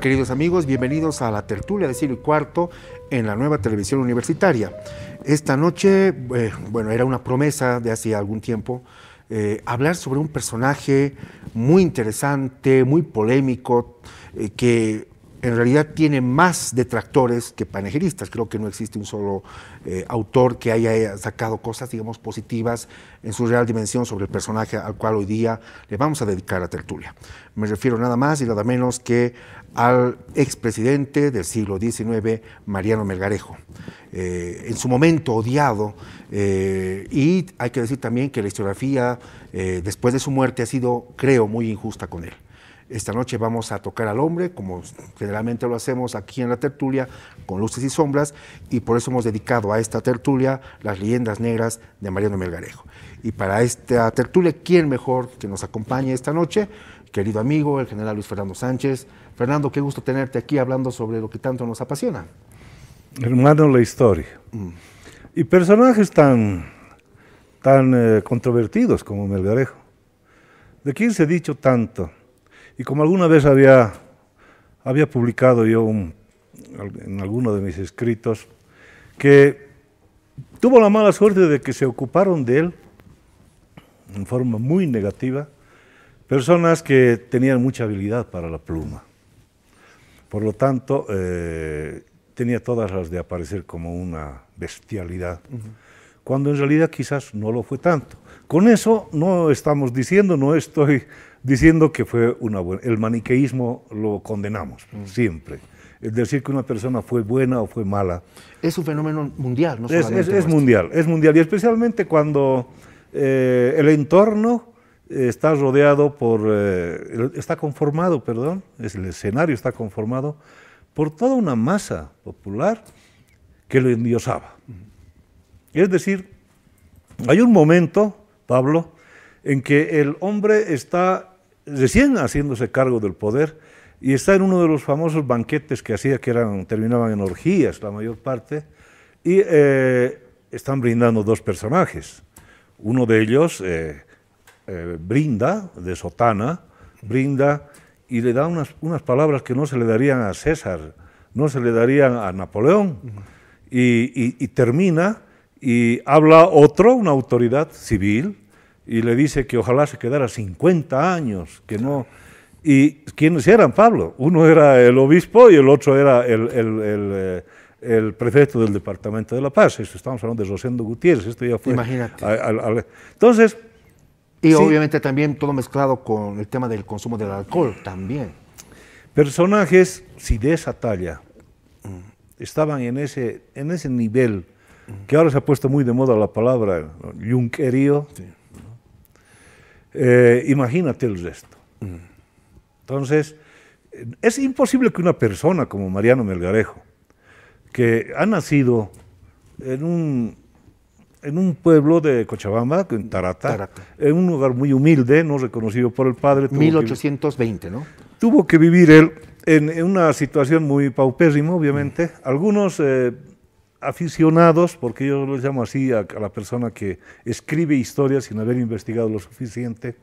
queridos amigos, bienvenidos a la tertulia de Ciro y Cuarto en la nueva televisión universitaria. Esta noche, eh, bueno, era una promesa de hace algún tiempo, eh, hablar sobre un personaje muy interesante, muy polémico, eh, que en realidad tiene más detractores que panejeristas. Creo que no existe un solo autor que haya sacado cosas, digamos, positivas en su real dimensión sobre el personaje al cual hoy día le vamos a dedicar la tertulia. Me refiero nada más y nada menos que al expresidente del siglo XIX, Mariano Melgarejo. Eh, en su momento odiado, eh, y hay que decir también que la historiografía, eh, después de su muerte, ha sido, creo, muy injusta con él. Esta noche vamos a tocar al hombre, como generalmente lo hacemos aquí en la tertulia, con luces y sombras, y por eso hemos dedicado a esta tertulia las leyendas negras de Mariano Melgarejo. Y para esta tertulia, ¿quién mejor que nos acompañe esta noche? querido amigo, el general Luis Fernando Sánchez. Fernando, qué gusto tenerte aquí hablando sobre lo que tanto nos apasiona. Hermano, la historia. Mm. Y personajes tan, tan eh, controvertidos como Melgarejo. ¿De quién se ha dicho tanto? Y como alguna vez había, había publicado yo en alguno de mis escritos, que tuvo la mala suerte de que se ocuparon de él en forma muy negativa Personas que tenían mucha habilidad para la pluma. Por lo tanto, eh, tenía todas las de aparecer como una bestialidad, cuando en realidad quizás no lo fue tanto. Con eso no estamos diciendo, no estoy diciendo que fue una buena... El maniqueísmo lo condenamos mm. siempre. Es decir, que una persona fue buena o fue mala. Es un fenómeno mundial, ¿no? Es, es, es mundial, es mundial. Y especialmente cuando eh, el entorno está rodeado por, eh, está conformado, perdón, el escenario está conformado por toda una masa popular que lo endiosaba. Es decir, hay un momento, Pablo, en que el hombre está recién haciéndose cargo del poder y está en uno de los famosos banquetes que hacía, que eran, terminaban en orgías la mayor parte, y eh, están brindando dos personajes. Uno de ellos... Eh, eh, brinda, de sotana, brinda y le da unas, palabras que no se le darían a César, no se le darían a Napoleón. y, termina y habla otro, una autoridad civil, y le dice que ojalá se quedara 50 años, que no... ¿Y quiénes eran, Pablo? Uno era el obispo y el otro era el, eh, prefecto del Departamento de la Paz. estamos hablando de Rosendo Gutiérrez, esto ya fue... Imagínate. entonces, y obviamente también todo mezclado con el tema del consumo del alcohol también. Personajes, si de esa talla mm, estaban en ese, en ese nivel, que ahora se ha puesto muy de moda la palabra yunquerío, eh, imagínate el resto. Entonces, eh, es imposible que una persona como Mariano Melgarejo, que ha nacido en un en un pueblo de Cochabamba, en Tarata, en un lugar muy humilde, no reconocido por el padre. 1820, ¿no? Tuvo que vivir él en, una situación muy paupérrima, obviamente. Mm. Algunos eh, aficionados, porque yo lo llamo así a, la persona que escribe historias sin haber investigado lo suficiente,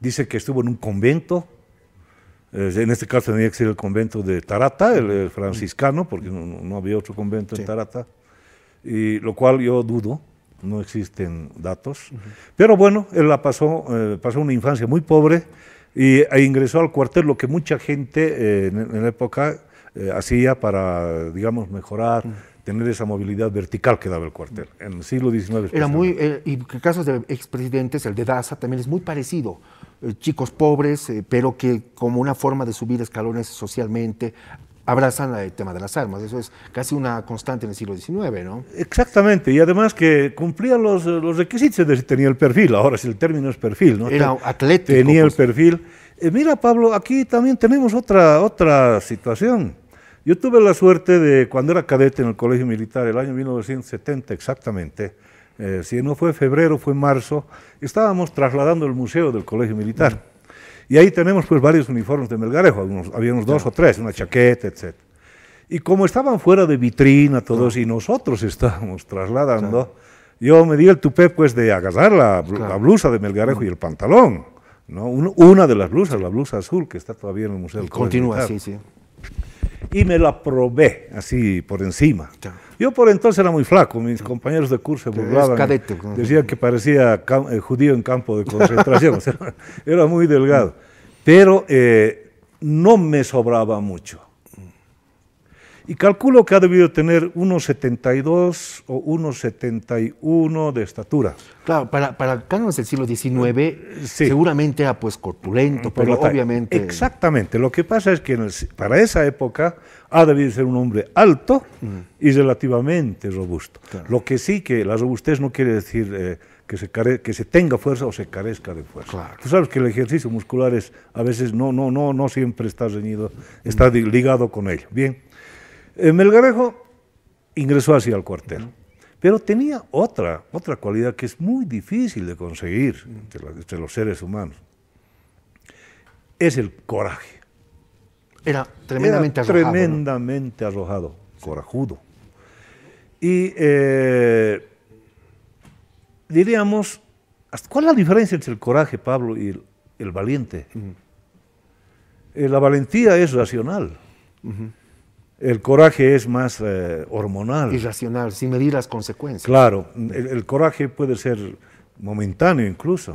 dice que estuvo en un convento. Eh, en este caso tenía que ser el convento de Tarata, el, mm. franciscano, porque no, había otro convento en Tarata y lo cual yo dudo, no existen datos. Pero bueno, él la pasó, eh, pasó una infancia muy pobre y, e ingresó al cuartel, lo que mucha gente eh, en, la época eh, hacía para, digamos, mejorar. tener esa movilidad vertical que daba el cuartel en el siglo XIX. Era muy, y casos de expresidentes, el de Daza también es muy parecido, chicos pobres, pero que como una forma de subir escalones socialmente, abrazan el tema de las armas. Eso es casi una constante en el siglo XIX, ¿no? Exactamente, y además que cumplía los, eh, requisitos, de, si tenía el perfil, ahora si el término es perfil, ¿no? Era atlético. Tenía el pues. perfil. Eh, mira, Pablo, aquí también tenemos otra, otra situación. Yo tuve la suerte de, cuando era cadete en el Colegio Militar, el año 1970 exactamente, eh, si no fue febrero, fue marzo, estábamos trasladando el museo del Colegio Militar. Mm. Y ahí tenemos pues varios uniformes de Melgarejo, había unos dos o tres, una chaqueta, etc. Y como estaban fuera de vitrina todos y nosotros estábamos trasladando, yo me di el tupé pues de agarrar la, blusa de Melgarejo y el pantalón. ¿no? Una de las blusas, la blusa azul que está todavía en el Museo. Continúa, sí, sí y me la probé así por encima. Yo por entonces era muy flaco, mis compañeros de curso burlaban, cadete, decían que parecía eh, judío en campo de concentración, era muy delgado, pero eh, no me sobraba mucho. Y calculo que ha debido tener unos 72 o 1,71 de estatura. Claro, para, para cánones del siglo XIX seguramente era pues corpulento, mm, pero obviamente... Exactamente, lo que pasa es que para esa época ha debido ser un hombre alto mm. y relativamente robusto. Lo que sí que la robustez no quiere decir... Eh, que se, que se tenga fuerza o se carezca de fuerza. Tú sabes que el ejercicio muscular es, a veces no, no, no, no siempre está reñido, está ligado con ello. Bien, Melgarejo ingresó así al cuartel. Pero tenía otra, otra cualidad que es muy difícil de conseguir entre, los seres humanos. Es el coraje. Era tremendamente arrojado. Tremendamente arrojado, corajudo. Y eh, diríamos, ¿cuál es la diferencia entre el coraje, Pablo, y el, valiente? Eh, la valentía es racional. El coraje es más eh, hormonal. Irracional, sin medir las consecuencias. Claro, el, coraje puede ser momentáneo incluso.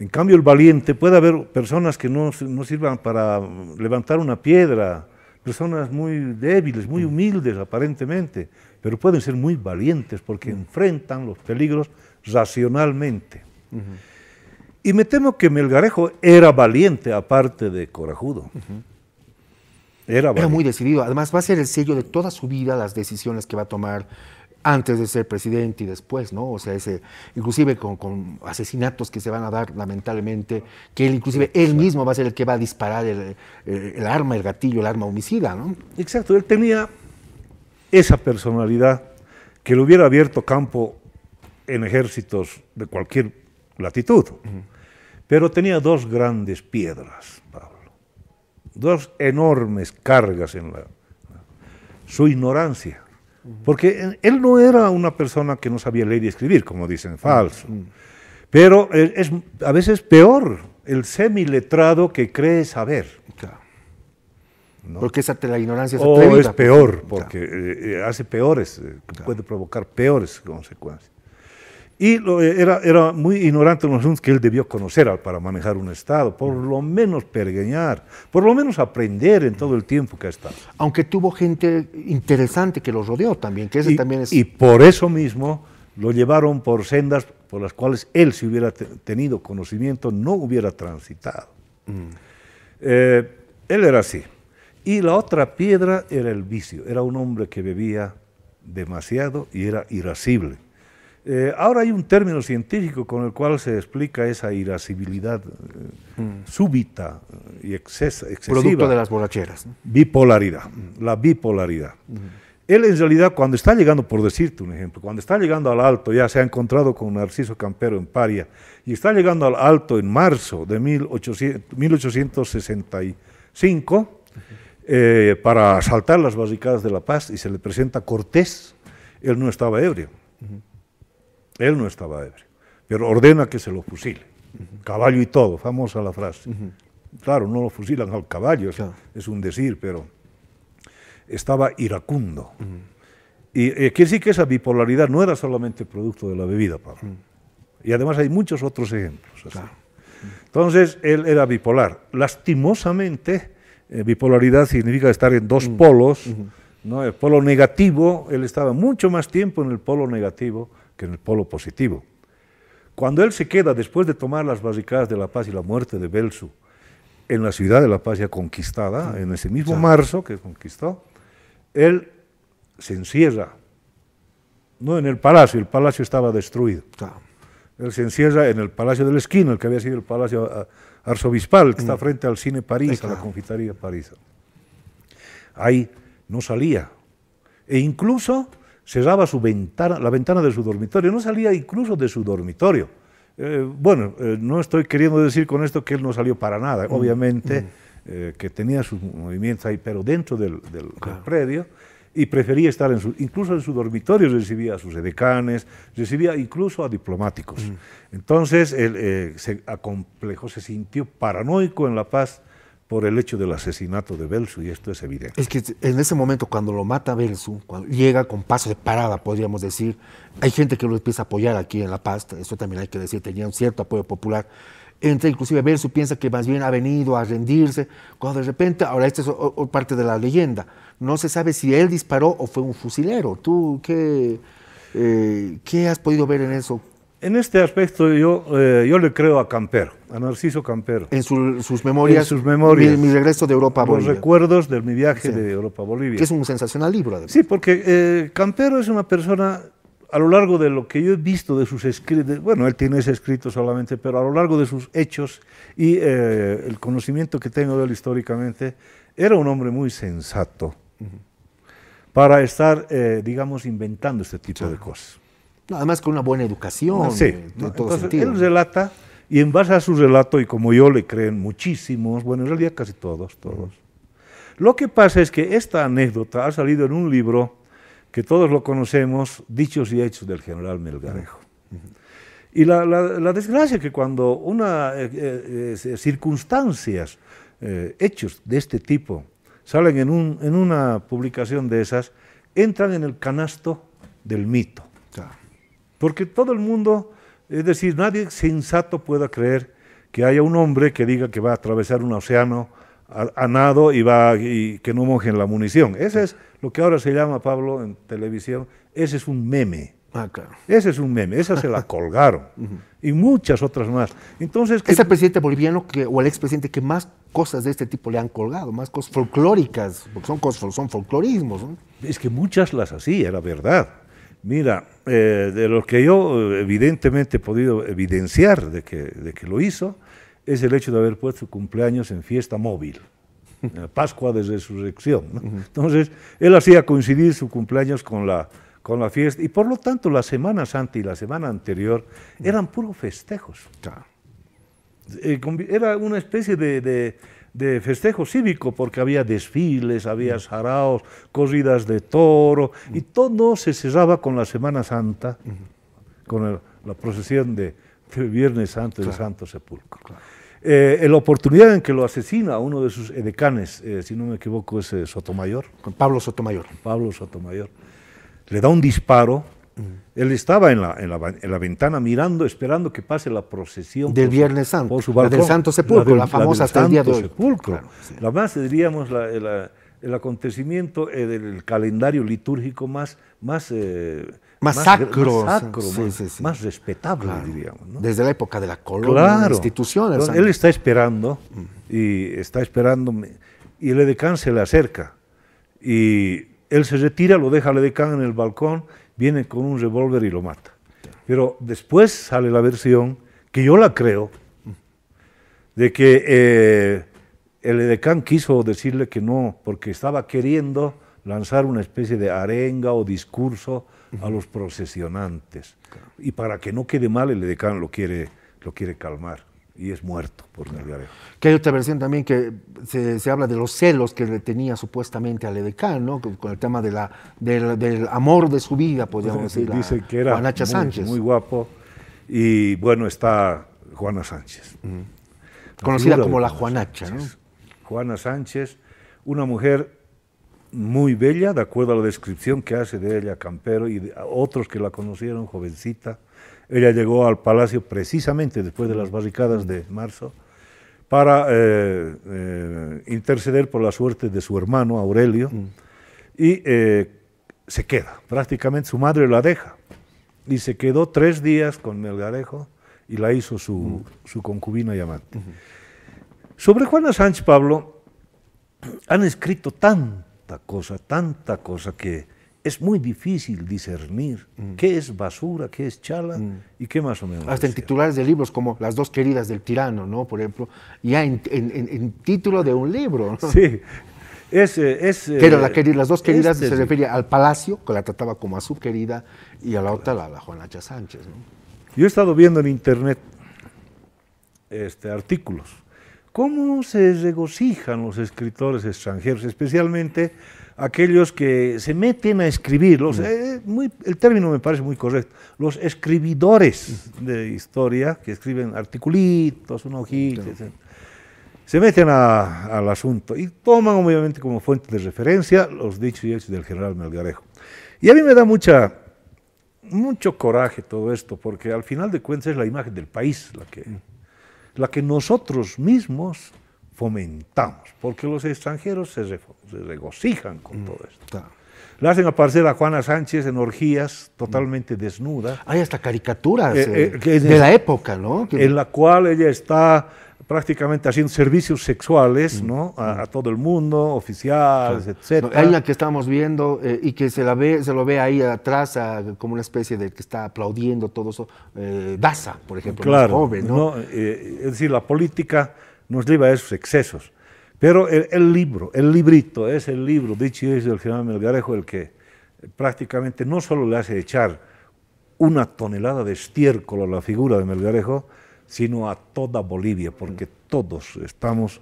En cambio, el valiente, puede haber personas que no, sirvan para levantar una piedra, personas muy débiles, muy humildes aparentemente, pero pueden ser muy valientes porque enfrentan los peligros racionalmente. Y me temo que Melgarejo era valiente aparte de corajudo. Era, muy decidido. Además, va a ser el sello de toda su vida las decisiones que va a tomar antes de ser presidente y después, ¿no? O sea, ese, inclusive con, asesinatos que se van a dar lamentablemente, que él inclusive él mismo va a ser el que va a disparar el, arma, el gatillo, el arma homicida, ¿no? Exacto, él tenía esa personalidad que le hubiera abierto campo en ejércitos de cualquier latitud, pero tenía dos grandes piedras, Pablo dos enormes cargas en la, su ignorancia. Porque él no era una persona que no sabía leer y escribir, como dicen, falso. Mm, mm. Pero es a veces peor el semiletrado que cree saber. Porque esa, la ignorancia se O es peor, porque eh, eh, hace peores, eh, puede provocar peores consecuencias. Y eh, era, era muy ignorante en los asuntos que él debió conocer para manejar un Estado, por lo menos pergueñar, por lo menos aprender en todo el tiempo que ha estado. Aunque tuvo gente interesante que lo rodeó también, que ese también es... Y por eso mismo lo llevaron por sendas por las cuales él, si hubiera tenido conocimiento, no hubiera transitado. Mm. Eh, él era así. Y la otra piedra era el vicio. Era un hombre que bebía demasiado y era irascible eh, ahora hay un término científico con el cual se explica esa irascibilidad eh, mm. súbita y excesiva. Producto de las borracheras. Bipolaridad, la bipolaridad. Mm. Él en realidad cuando está llegando, por decirte un ejemplo, cuando está llegando al alto, ya se ha encontrado con Narciso Campero en Paria, y está llegando al alto en marzo de 1800, 1865 eh, para asaltar las barricadas de La Paz y se le presenta Cortés, él no estaba ebrio. Él no estaba ebrio, pero ordena que se lo fusile, caballo y todo, famosa la frase. Claro, no lo fusilan al caballo, es, un decir, pero estaba iracundo. Y eh, quiere decir que esa bipolaridad no era solamente producto de la bebida, Pablo. Y además hay muchos otros ejemplos. Entonces, él era bipolar. Lastimosamente, eh, bipolaridad significa estar en dos polos. ¿no? El polo negativo, él estaba mucho más tiempo en el polo negativo en el polo positivo. Cuando él se queda, después de tomar las barricadas de La Paz y la muerte de Belsu, en la ciudad de La Paz ya conquistada, en ese mismo marzo que conquistó, él se encierra, no en el palacio, el palacio estaba destruido. Él se encierra en el palacio de la esquina, el que había sido el palacio arzobispal, que está mm. frente al cine París, a la confitería París. Ahí no salía. E incluso cerraba su ventana, la ventana de su dormitorio, no salía incluso de su dormitorio. Eh, bueno, eh, no estoy queriendo decir con esto que él no salió para nada, mm, obviamente mm. Eh, que tenía sus movimientos ahí, pero dentro del, del, predio y prefería estar su, incluso en su dormitorio recibía a sus edecanes, recibía incluso a diplomáticos. Mm. Entonces él se acomplejó, se sintió paranoico en La Paz por el hecho del asesinato de Belsu, y esto es evidente. Es que en ese momento, cuando lo mata Belsu, cuando llega con paso de parada, podríamos decir, hay gente que lo empieza a apoyar aquí en La Paz, eso también hay que decir, tenía un cierto apoyo popular. Entre inclusive Belsu piensa que más bien ha venido a rendirse, cuando de repente, ahora esto es parte de la leyenda, no se sabe si él disparó o fue un fusilero. ¿Tú qué, eh, qué has podido ver en eso? En este aspecto yo, eh, yo le creo a Campero, a Narciso Campero. En sus memorias, en sus memorias mi, regreso de Europa a Bolivia. Los recuerdos de mi viaje de Europa a Bolivia. Que es un sensacional libro. Sí, porque eh, Campero es una persona, a lo largo de lo que yo he visto de sus escritos, bueno, él tiene ese escrito solamente, pero a lo largo de sus hechos y eh, el conocimiento que tengo de él históricamente, era un hombre muy sensato para estar, digamos, inventando este tipo de cosas además con una buena educación. En todo él relata y en base a su relato, y como yo le creen muchísimos, bueno, en realidad casi todos, todos. Lo que pasa es que esta anécdota ha salido en un libro que todos lo conocemos, Dichos y Hechos del General Melgarejo. Y la, la, es desgracia que cuando una eh, eh, eh, circunstancias, hechos de este tipo, salen en, un, en una publicación de esas, entran en el canasto del mito. Porque todo el mundo, es decir, nadie sensato pueda creer que haya un hombre que diga que va a atravesar un océano a, nado y, va, y que no mojen la munición. Ese es lo que ahora se llama, Pablo, en televisión, ese es un meme. Ah, claro. Ese es un meme, esa se la colgaron. Y muchas otras más. Entonces, presidente boliviano que, o el expresidente que más cosas de este tipo le han colgado? Más cosas folclóricas, porque son, cosas, son folclorismos. Es que muchas las así era verdad. Mira, eh, de lo que yo eh, evidentemente he podido evidenciar de que, lo hizo, es el hecho de haber puesto su cumpleaños en fiesta móvil, Pascua de Resurrección. Entonces, él hacía coincidir su cumpleaños con la, con la fiesta y por lo tanto la Semana Santa y la semana anterior eran puros festejos. Eh, era una especie de de festejo cívico, porque había desfiles, había saraos, corridas de toro, y todo se cerraba con la Semana Santa, con la procesión de, Viernes Santo y Santo Sepulcro. Eh, en la oportunidad en que lo asesina uno de sus edecanes, eh, si no me equivoco es eh, Sotomayor. Pablo Sotomayor. Pablo Sotomayor. Le da un disparo, Mm. Él estaba en la, ventana mirando, esperando que pase la procesión. Del Viernes Santo. la del Santo Sepulcro, la, famosa hasta el día de hoy. Sepulcro. La más, diríamos, el acontecimiento eh, del calendario litúrgico más, más, eh, más, sacro, más, sacro, más, respetable, diríamos. Desde la época de la colonia, la institución. él está esperando mm. y está esperando y el edecán se le acerca y él se retira, lo deja al edecán en el balcón viene con un revólver y lo mata. Pero después sale la versión, que yo la creo, de que eh, el edecán quiso decirle que no, porque estaba queriendo lanzar una especie de arenga o discurso a los procesionantes. Y para que no quede mal, el edecán lo quiere, lo quiere calmar y es muerto por Melgarejo. Que hay otra versión también que se, habla de los celos que le tenía supuestamente al edecán, ¿no? Con el tema de la, del, amor de su vida, podríamos pues, decir. Dice que era muy, Sánchez. muy guapo y bueno, está Juana Sánchez. Conocida como la Juanacha, Juana Sánchez, una mujer muy bella, de acuerdo a la descripción que hace de ella Campero y otros que la conocieron, jovencita ella llegó al palacio precisamente después de las barricadas de marzo para eh, eh, interceder por la suerte de su hermano Aurelio mm. y eh, se queda. Prácticamente su madre la deja y se quedó tres días con Melgarejo y la hizo su, concubina y amante. Sobre Juana Sánchez Pablo han escrito tanta cosa, tanta cosa que es muy difícil discernir mm. qué es basura, qué es chala mm. y qué más o menos. Hasta en titulares de libros como Las dos queridas del tirano, ¿no? Por ejemplo, ya en, título de un libro. Sí. Es, eh, eh, Pero las dos queridas se refiere al Palacio, que la trataba como a su querida, y a la otra, la, la Juanacha Sánchez. Yo he estado viendo en internet este, artículos ¿Cómo se regocijan los escritores extranjeros, especialmente aquellos que se meten a escribir? Eh, el término me parece muy correcto. Los escribidores de historia, que escriben articulitos, una hojita, etc. Se meten al asunto y toman obviamente como fuente de referencia los dichos y hechos del general Melgarejo. Y a mí me da mucha, mucho coraje todo esto, porque al final de cuentas es la imagen del país la que la que nosotros mismos fomentamos, porque los extranjeros se, regocijan con mm, todo esto. Le hacen aparecer a Juana Sánchez en orgías totalmente desnuda. Hay hasta caricaturas eh, eh, eh, de la época, ¿no? En la cual ella está prácticamente haciendo servicios sexuales mm. ¿no? Mm. a, todo el mundo, oficiales, etc. Hay una que estamos viendo eh, y que se, la ve, se lo ve ahí atrás como una especie de que está aplaudiendo todo eso. Eh, Daza, por ejemplo, claro, joven. ¿no? Eh, es decir, la política nos lleva a esos excesos. Pero el, libro, el librito, es el libro, dicho es del general Melgarejo, el que prácticamente no solo le hace echar una tonelada de estiércol a la figura de Melgarejo, sino a toda Bolivia, porque todos estamos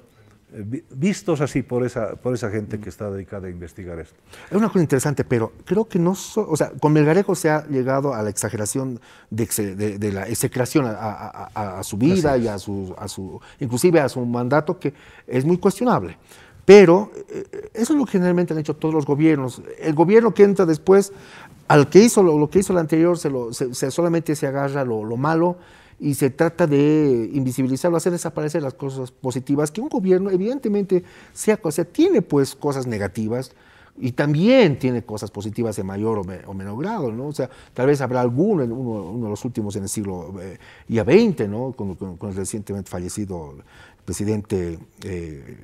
eh, vistos así por esa, por esa gente que está dedicada a investigar esto. Es una cosa interesante, pero creo que no, sea, con Melgarejo se ha llegado a la exageración de, de, la execración a, su vida y a su, a su, inclusive a su mandato, que es muy cuestionable. Pero eh, eh, eso es lo que generalmente han hecho todos los gobiernos. El gobierno que entra después, al que hizo lo, que hizo el anterior, se, solamente se agarra lo, lo malo y se trata de invisibilizarlo, hacer desaparecer las cosas positivas, que un gobierno evidentemente sea, o sea, tiene pues cosas negativas y también tiene cosas positivas en mayor o, menor grado, ¿no? O sea, tal vez habrá alguno, uno, uno de los últimos en el siglo eh, ya XX, ¿no? Con, el recientemente fallecido presidente eh,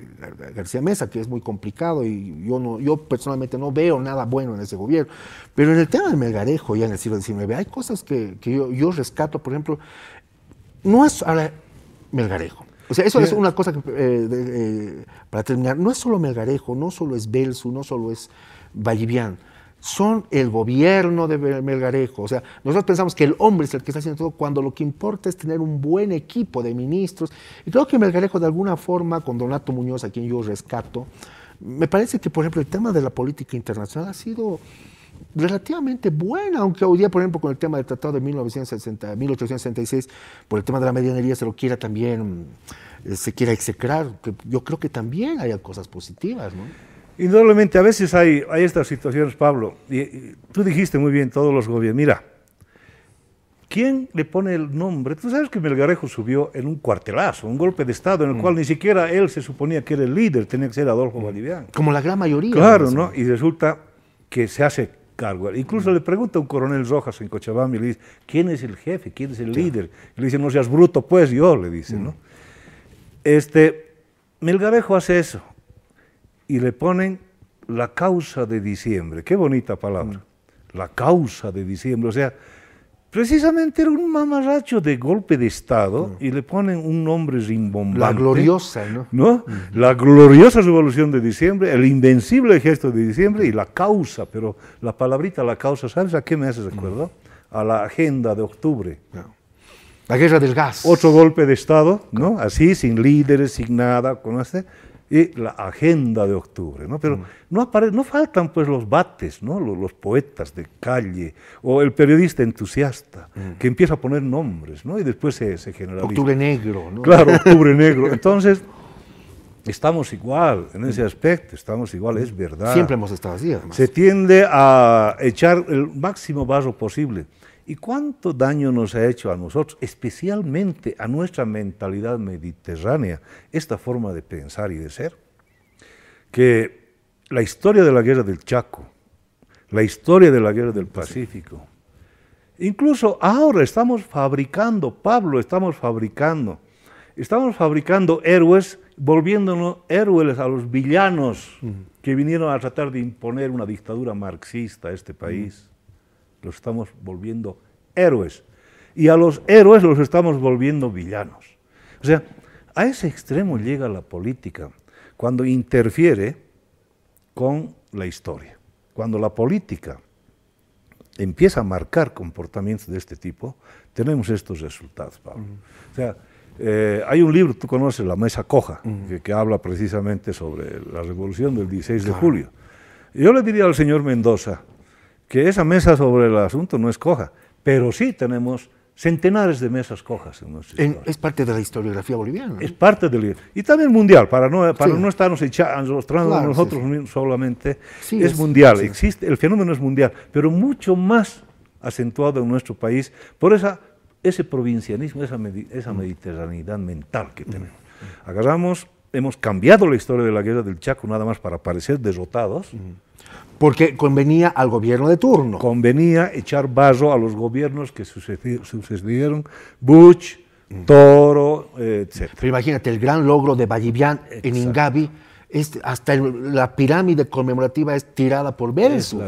García Mesa, que es muy complicado y yo, no, yo personalmente no veo nada bueno en ese gobierno. Pero en el tema del Melgarejo, ya en el siglo XIX, hay cosas que, yo rescato, por ejemplo, no es. Ahora, Melgarejo. O sea, eso es una cosa que, eh, eh, para terminar. No es solo Melgarejo, no solo es Belsu, no solo es Vallivian. Son el gobierno de Melgarejo. O sea, nosotros pensamos que el hombre es el que está haciendo todo cuando lo que importa es tener un buen equipo de ministros. Y creo que Melgarejo, de alguna forma, con Donato Muñoz, a quien yo rescato, me parece que, por ejemplo, el tema de la política internacional ha sido relativamente buena, aunque hoy día, por ejemplo, con el tema del Tratado de 1960, 1866, por el tema de la medianería se lo quiera también, eh, se quiera execrar, yo creo que también hay cosas positivas, ¿no? Indudablemente, a veces hay, estas situaciones, Pablo, y, tú dijiste muy bien todos los gobiernos, mira, ¿quién le pone el nombre? Tú sabes que Melgarejo subió en un cuartelazo, un golpe de Estado en el mm. cual ni siquiera él se suponía que era el líder, tenía que ser Adolfo mm. Como la gran mayoría. Claro, ¿no? Y resulta que se hace cargo. Incluso mm. le pregunta un coronel Rojas en Cochabamba y le dice, ¿quién es el jefe? ¿Quién es el líder? le dice, no seas bruto, pues yo, le dice, ¿no? Mm. Este, Melgarejo hace eso y le ponen la causa de diciembre. Qué bonita palabra. Mm. La causa de diciembre. O sea, Precisamente era un mamarracho de golpe de Estado mm. y le ponen un nombre rimbombante. La gloriosa, ¿no? La gloriosa revolución de diciembre, el invencible gesto de diciembre y la causa, pero la palabrita la causa, ¿sabes a qué me haces recuerdo? acuerdo? Mm. A la agenda de octubre. La guerra del gas. Otro golpe de Estado, ¿no? Así, sin líderes, sin nada, ¿conoce? y la agenda de octubre, ¿no? Pero mm. no, apare no faltan pues los bates, ¿no? Los, poetas de calle o el periodista entusiasta mm. que empieza a poner nombres, ¿no? Y después se, se genera Octubre negro, Claro, octubre negro. Entonces, estamos igual en ese aspecto, estamos igual, es verdad. Siempre hemos estado así, además. Se tiende a echar el máximo vaso posible. ¿Y cuánto daño nos ha hecho a nosotros, especialmente a nuestra mentalidad mediterránea, esta forma de pensar y de ser? Que la historia de la guerra del Chaco, la historia de la guerra del Pacífico, incluso ahora estamos fabricando, Pablo, estamos fabricando, estamos fabricando héroes, volviéndonos héroes a los villanos que vinieron a tratar de imponer una dictadura marxista a este país los estamos volviendo héroes. Y a los héroes los estamos volviendo villanos. O sea, a ese extremo llega la política cuando interfiere con la historia. Cuando la política empieza a marcar comportamientos de este tipo, tenemos estos resultados, Pablo. O sea, eh, hay un libro, tú conoces, La Mesa Coja, que, habla precisamente sobre la revolución del 16 de julio. Yo le diría al señor Mendoza, que esa mesa sobre el asunto no es coja, pero sí tenemos centenares de mesas cojas. En historia. es parte de la historiografía boliviana. Es parte del... Y también mundial, para no, no estarnos echando a nosotros solamente, es, mundial, existe, el fenómeno es mundial, pero mucho más acentuado en nuestro país por esa, ese provincianismo, esa, esa mm. mediterraneidad mental que tenemos. Agarramos, hemos cambiado la historia de la guerra del Chaco nada más para parecer derrotados, mm. Porque convenía al gobierno de turno. Convenía echar barro a los gobiernos que sucedieron, Bush, Toro, etc. Pero imagínate, el gran logro de Vallivian en Ingabi, hasta la pirámide conmemorativa es tirada por Belsu.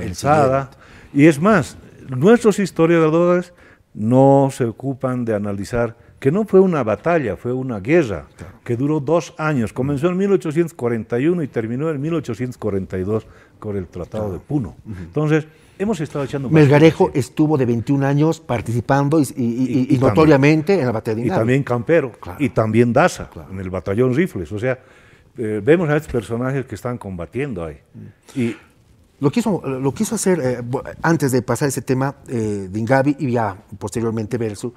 y es más, nuestros historiadores no se ocupan de analizar que no fue una batalla, fue una guerra, que duró dos años. Comenzó en 1841 y terminó en 1842 con el Tratado de Puno. Entonces, hemos estado echando... Melgarejo estuvo de 21 años participando y, notoriamente en la batalla de Y también Campero, y también Daza, en el batallón Rifles. O sea, eh, vemos a estos personajes que están combatiendo ahí. Mm. Y, lo quiso, lo quiso hacer, eh, antes de pasar ese tema eh, de Ingavi y ya posteriormente Verso,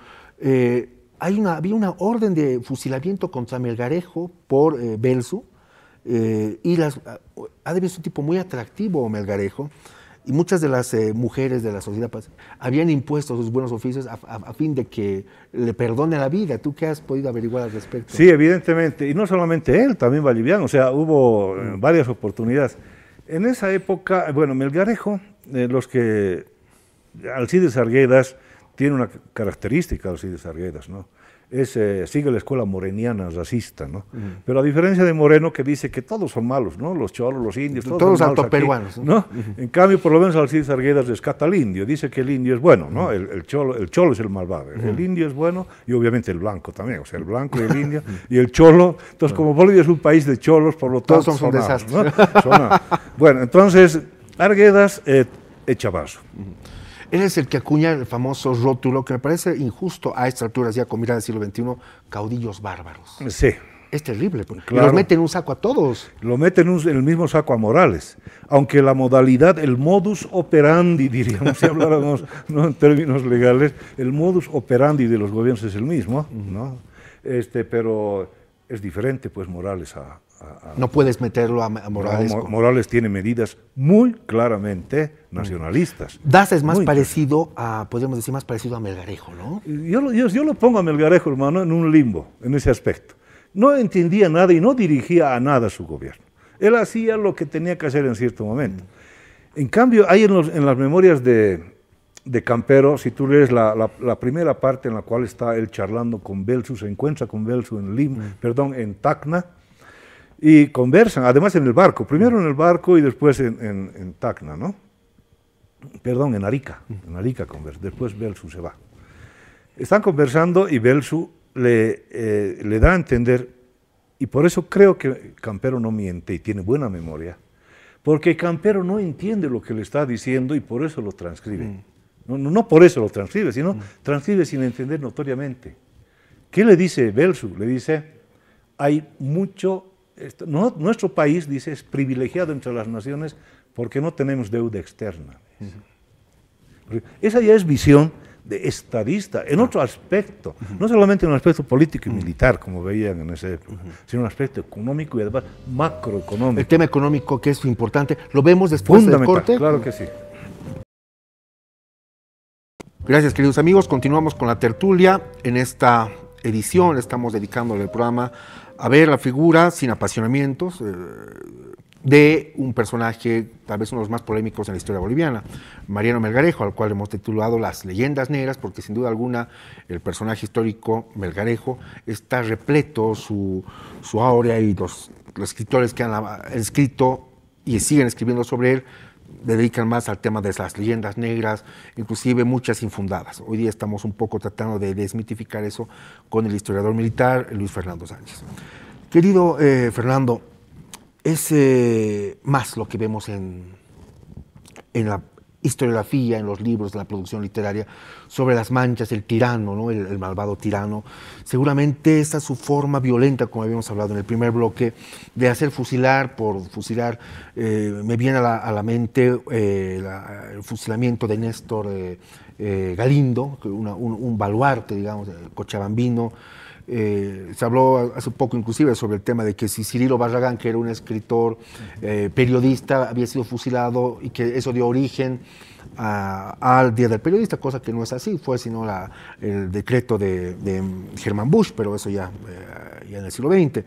había una orden de fusilamiento contra Melgarejo por eh, eh, y las, ah, ha de un tipo muy atractivo Melgarejo, y muchas de las eh, mujeres de la sociedad habían impuesto sus buenos oficios a, fin de que le perdone la vida. ¿Tú qué has podido averiguar al respecto? Sí, evidentemente, y no solamente él, también Valiviano, o sea, hubo mm. varias oportunidades. En esa época, bueno, Melgarejo, los que, Alcides Arguedas, tiene una característica Alcides Arguedas, ¿no? Es, eh, sigue la escuela moreniana racista, ¿no? Pero a diferencia de Moreno, que dice que todos son malos, ¿no? Los cholos, los indios, todos, los son peruanos, ¿no? En cambio, por lo menos Alcides Arguedas rescata al indio, dice que el indio es bueno, ¿no? el, el, cholo, el cholo es el malvado, el indio es bueno y obviamente el blanco también, o sea, el blanco y el indio y el cholo. Entonces, como Bolivia es un país de cholos, por lo tanto... Todos son, bueno, entonces, Arguedas eh, echa él es el que acuña el famoso rótulo que me parece injusto a estas alturas ya con mirada del siglo XXI, caudillos bárbaros. Sí. Es terrible. porque los meten en un saco a todos. Lo meten en, el mismo saco a Morales. Aunque la modalidad, el modus operandi, diríamos, si habláramos en términos legales, el modus operandi de los gobiernos es el mismo, ¿no? Este, pero es diferente pues Morales a... no puedes meterlo a, Morales. Morales tiene medidas muy claramente nacionalistas. Mm. Das es más parecido a, podríamos decir, más parecido a Melgarejo, ¿no? Yo, yo, lo pongo a Melgarejo, hermano, en un limbo, en ese aspecto. No entendía nada y no dirigía a nada su gobierno. Él hacía lo que tenía que hacer en cierto momento. Mm. En cambio, hay en las memorias de, de Campero, si tú lees la, la, primera parte en la cual está él charlando con Belsu, se encuentra con Belsu en Lima, mm. perdón, en Tacna, y conversan, además en el barco, primero en el barco y después en, Tacna, ¿no? Perdón, en Arica, mm. en Arica conversan, después Belsu se va. Están conversando y Belsu le, eh, le da a entender, y por eso creo que Campero no miente y tiene buena memoria, porque Campero no entiende lo que le está diciendo y por eso lo transcribe. Mm. No, por eso lo transcribe, sino mm. transcribe sin entender notoriamente. ¿Qué le dice Belsu? Le dice, hay mucho, nuestro país, dice, es privilegiado entre las naciones porque no tenemos deuda externa. Esa ya es visión de estadista, en otro aspecto, no solamente en un aspecto político y militar, como veían en ese sino en un aspecto económico y además macroeconómico. El tema económico que es importante, lo vemos después del corte. Claro que sí. Gracias, queridos amigos. Continuamos con la tertulia. En esta edición estamos dedicándole el programa a ver la figura sin apasionamientos eh, de un personaje, tal vez uno de los más polémicos en la historia boliviana, Mariano Melgarejo, al cual hemos titulado Las leyendas negras, porque sin duda alguna el personaje histórico Melgarejo está repleto su, su áurea y los, los escritores que han eh, escrito y siguen escribiendo sobre él dedican más al tema de las leyendas negras, inclusive muchas infundadas. Hoy día estamos un poco tratando de desmitificar eso con el historiador militar Luis Fernando Sánchez. Querido eh, Fernando, es eh, más lo que vemos en, en la historiografía, en los libros, de la producción literaria, sobre las manchas, el tirano, el, malvado tirano. Seguramente esa es su forma violenta, como habíamos hablado en el primer bloque, de hacer fusilar por fusilar. Eh, me viene a la, mente eh, el fusilamiento de Néstor eh, Galindo, un, un, baluarte, digamos, cochabambino eh, se habló hace poco inclusive sobre el tema de que si Cirilo Barragán, que era un escritor, eh, periodista, había sido fusilado y que eso dio origen al Día del Periodista, cosa que no es así, fue sino el decreto de, Germán Bush, pero eso ya, eh, en el siglo XX.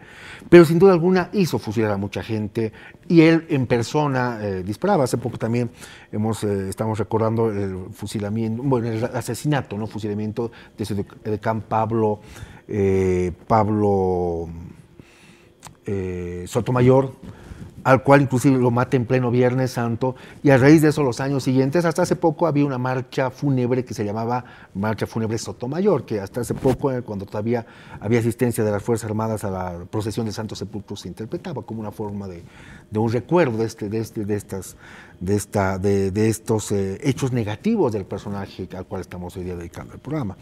Pero sin duda alguna hizo fusilar a mucha gente y él en persona disparaba. Hace poco también hemos, estamos recordando el fusilamiento, bueno, el asesinato, no fusilamiento de, de Camp Pablo. Eh, Pablo eh, Sotomayor, al cual inclusive lo mata en pleno Viernes Santo, y a raíz de eso los años siguientes, hasta hace poco había una marcha fúnebre que se llamaba Marcha Fúnebre Sotomayor, que hasta hace poco, eh, cuando todavía había asistencia de las Fuerzas Armadas a la procesión de Santo Sepulcro, se interpretaba como una forma de, un recuerdo este, de, este, de, estas, de, esta, de, estos eh, hechos negativos del personaje al cual estamos hoy día dedicando el programa.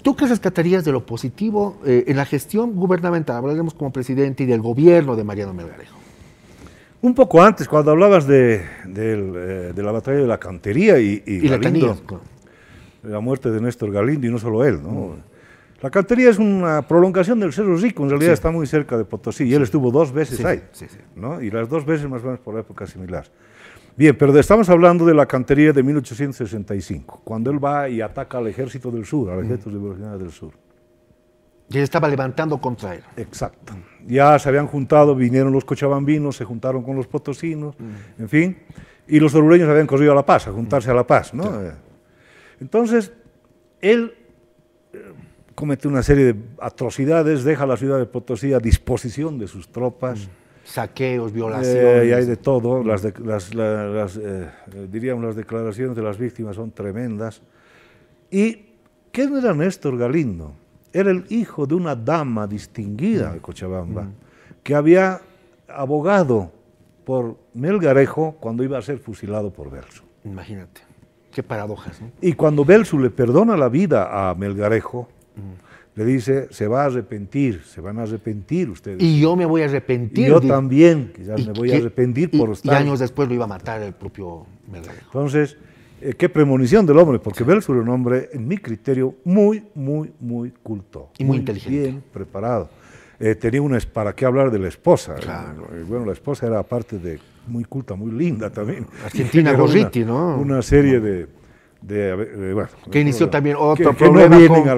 ¿Tú qué rescatarías de lo positivo eh, en la gestión gubernamental? Hablaremos como presidente y del gobierno de Mariano Melgarejo. Un poco antes, cuando hablabas eh, de, la batalla de la cantería y, Galindo, la, muerte de Néstor Galindo y no solo él, ¿no? La cantería es una prolongación del Cerro Rico, en realidad está muy cerca de Potosí, y él estuvo dos veces ahí, ¿no? y las dos veces más o menos por época similar. Bien, pero estamos hablando de la cantería de 1865, cuando él va y ataca al ejército del sur, al ejército de del Sur. Y estaba levantando contra él. Exacto. Ya se habían juntado, vinieron los cochabambinos, se juntaron con los potosinos, mm. en fin. Y los orureños habían corrido a La Paz, a juntarse mm. a La Paz, ¿no? Eh, entonces, él eh, comete una serie de atrocidades, deja la ciudad de Potosí a disposición de sus tropas. Mm. Saqueos, violaciones. Eh, y hay de todo. Las, diríamos, las declaraciones de las víctimas son tremendas. ¿Y quién era Néstor Galindo? era el hijo de una dama distinguida de mm. Cochabamba, mm. que había abogado por Melgarejo cuando iba a ser fusilado por Belsu. Imagínate, qué paradojas. Y cuando Belsu le perdona la vida a Melgarejo, mm. le dice, se va a arrepentir, se van a arrepentir ustedes. Y yo me voy a arrepentir. yo también, quizás me voy a arrepentir por estar... Y años después lo iba a matar el propio Melgarejo. Entonces eh, qué premonición del hombre, porque veo el sobrenombre, un en mi criterio, muy, muy, muy culto. Y muy, inteligente. Bien preparado. Eh, tenía una, para qué hablar de la esposa. Eh, bueno, la esposa era aparte de muy culta, muy linda también. Argentina Gorriti, ¿no? Una serie de eh, que inició también otro problema que con,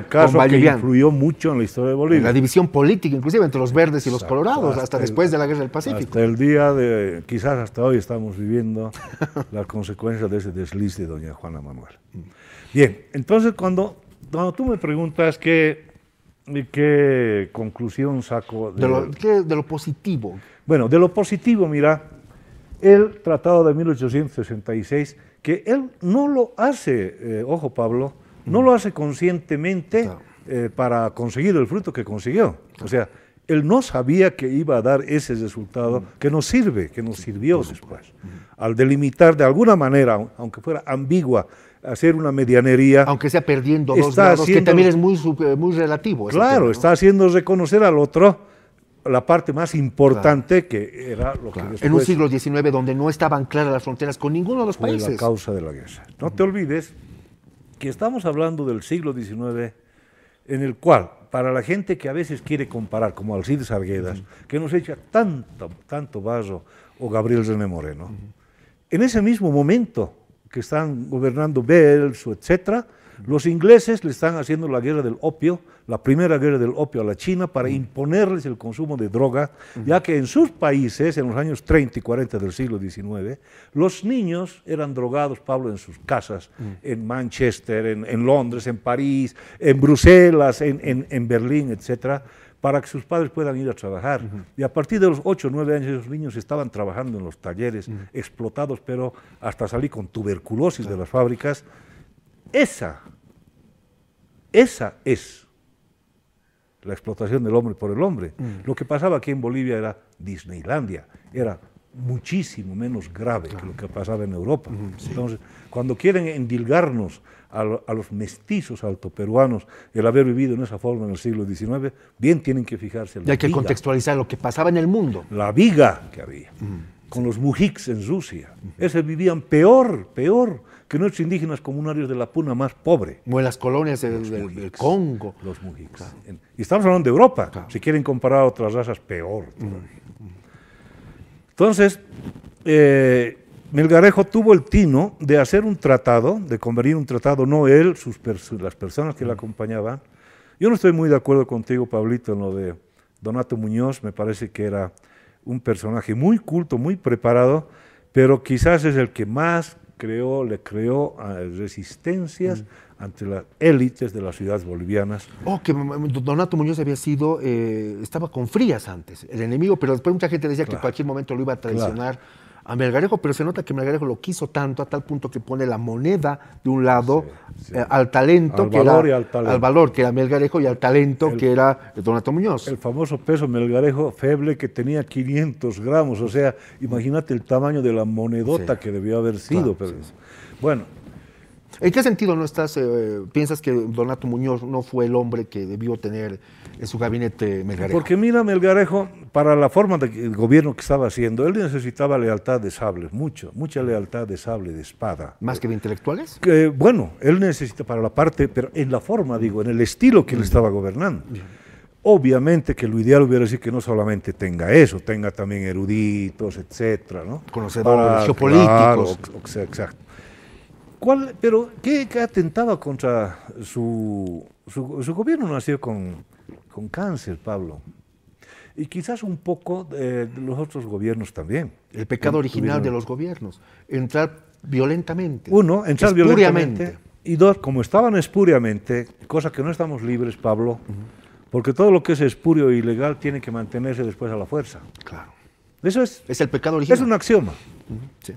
al que influyó mucho en la historia de Bolivia. la división política, inclusive entre los verdes y los colorados, hasta, después de la Guerra del Pacífico. Hasta el día de, quizás hasta hoy estamos viviendo las consecuencias de ese desliz de doña Juana Manuel. Bien, entonces cuando, tú me preguntas qué, qué conclusión saco... De, lo, de lo positivo. Bueno, de lo positivo, mira, el Tratado de 1866 que él no lo hace, eh, ojo Pablo, no lo hace conscientemente eh, para conseguir el fruto que consiguió. O sea, él no sabía que iba a dar ese resultado mm. que nos sirve, que nos sirvió después. Mm. Al delimitar de alguna manera, aunque fuera ambigua, hacer una medianería. Aunque sea perdiendo dos que también es muy, muy relativo. Claro, está haciendo reconocer al otro la parte más importante que era lo que En un siglo XIX donde no estaban claras las fronteras con ninguno de los países. la causa de la guerra. No te olvides que estamos hablando del siglo XIX en el cual, para la gente que a veces quiere comparar, como Alcides Arguedas, que nos echa tanto, tanto vaso, o Gabriel René Moreno, en ese mismo momento que están gobernando Belsu, etc., los ingleses le están haciendo la guerra del opio, la primera guerra del opio a la China para mm. imponerles el consumo de droga, ya que en sus países, en los años 30 y 40 del siglo XIX, los niños eran drogados, Pablo, en sus casas, mm. en Manchester, en, Londres, en París, en Bruselas, en, Berlín, etc., para que sus padres puedan ir a trabajar. Y a partir de los 8 o 9 años los niños estaban trabajando en los talleres, mm. explotados, pero hasta salir con tuberculosis de las fábricas. Esa, esa es la explotación del hombre por el hombre. Mm. Lo que pasaba aquí en Bolivia era Disneylandia, era muchísimo menos grave que lo que pasaba en Europa. Entonces, cuando quieren endilgarnos a, a, los mestizos altoperuanos el haber vivido en esa forma en el siglo XIX, bien tienen que fijarse en Y hay que contextualizar lo que pasaba en el mundo. La viga que había, con los mujiks en Rusia. Esos vivían peor, peor que nuestros indígenas comunarios de la Puna más pobre. O en las colonias del, Congo. Los mujiks. Y estamos hablando de Europa. Si quieren comparar a otras razas, peor. Entonces, eh, Melgarejo tuvo el tino de hacer un tratado, de convenir un tratado, no él, las personas que le acompañaban. Yo no estoy muy de acuerdo contigo, Pablito, en lo de Donato Muñoz. Me parece que era un personaje muy culto, muy preparado, pero quizás es el que más le creó ah, resistencias ante las élites de las ciudades bolivianas. Oh, que Donato Muñoz había sido, eh, estaba con Frías antes, el enemigo, pero después mucha gente decía que en cualquier momento lo iba a traicionar a Melgarejo, pero se nota que Melgarejo lo quiso tanto a tal punto que pone la moneda de un lado eh, al talento al que valor era al, valor que era Melgarejo y al talento que era Donato Muñoz. El famoso peso Melgarejo feble que tenía 500 gramos, o sea, imagínate el tamaño de la monedota que debió haber sido. pero, bueno, ¿En qué sentido no estás, eh, piensas que Donato Muñoz no fue el hombre que debió tener en su gabinete Melgarejo? Porque mira, Melgarejo, para la forma de gobierno que estaba haciendo, él necesitaba lealtad de sable, mucho, mucha lealtad de sable, de espada. ¿Más que de intelectuales? Eh, bueno, él necesita para la parte, pero en la forma, digo, en el estilo que él estaba gobernando. Obviamente que lo ideal hubiera sido que no solamente tenga eso, tenga también eruditos, etcétera, ¿no? Conocedores geopolíticos. Claro, exacto pero qué, atentaba contra su, gobierno? Nació con, cáncer, Pablo. Y quizás un poco de, los otros gobiernos también. El pecado original de los gobiernos, entrar violentamente. Uno, entrar violentamente. Y dos, como estaban espuriamente, cosa que no estamos libres, Pablo, porque todo lo que es espurio y e ilegal tiene que mantenerse después a la fuerza. Claro. Eso es. Es el pecado original. Es un axioma.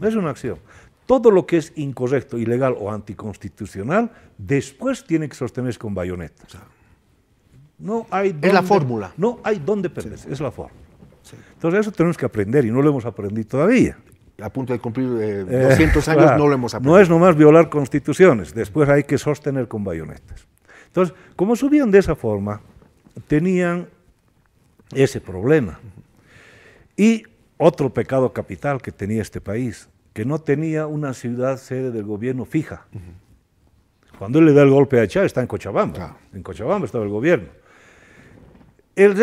Es un axioma. Todo lo que es incorrecto, ilegal o anticonstitucional, después tiene que sostenerse con bayonetas. No hay es la fórmula. No hay dónde perderse, es la fórmula. Entonces eso tenemos que aprender y no lo hemos aprendido todavía. A punto de cumplir 200 eh, eh, años no lo hemos aprendido. No es nomás violar constituciones, después hay que sostener con bayonetas. Entonces, como subían de esa forma, tenían ese problema. Y otro pecado capital que tenía este país, que no tenía una ciudad sede del gobierno fija. Cuando él le da el golpe a Chávez está en Cochabamba. En Cochabamba estaba el gobierno. los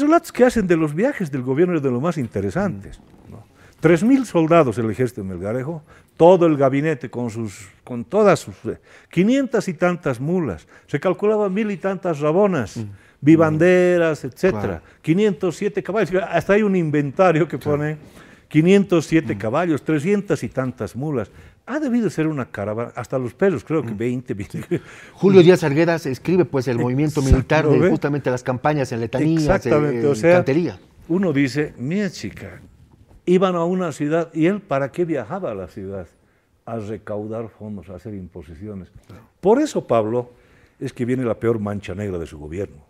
relatos que hacen de los viajes del gobierno es de los más interesantes. Tres mil soldados el ejército de Melgarejo, todo el gabinete con, sus, con todas sus... 500 eh, y tantas mulas, se calculaba mil y tantas rabonas. vivanderas, etc. 507 caballos. Hasta hay un inventario que pone 507 mm. caballos, 300 y tantas mulas. Ha debido ser una caravana, hasta los pelos, creo que 20, mm. 20. Julio Díaz Arguedas escribe pues el movimiento militar de justamente las campañas en Letanía, eh, en, cantería. Uno dice, mira chica, iban a una ciudad y él para qué viajaba a la ciudad? A recaudar fondos, a hacer imposiciones. Por eso, Pablo, es que viene la peor mancha negra de su gobierno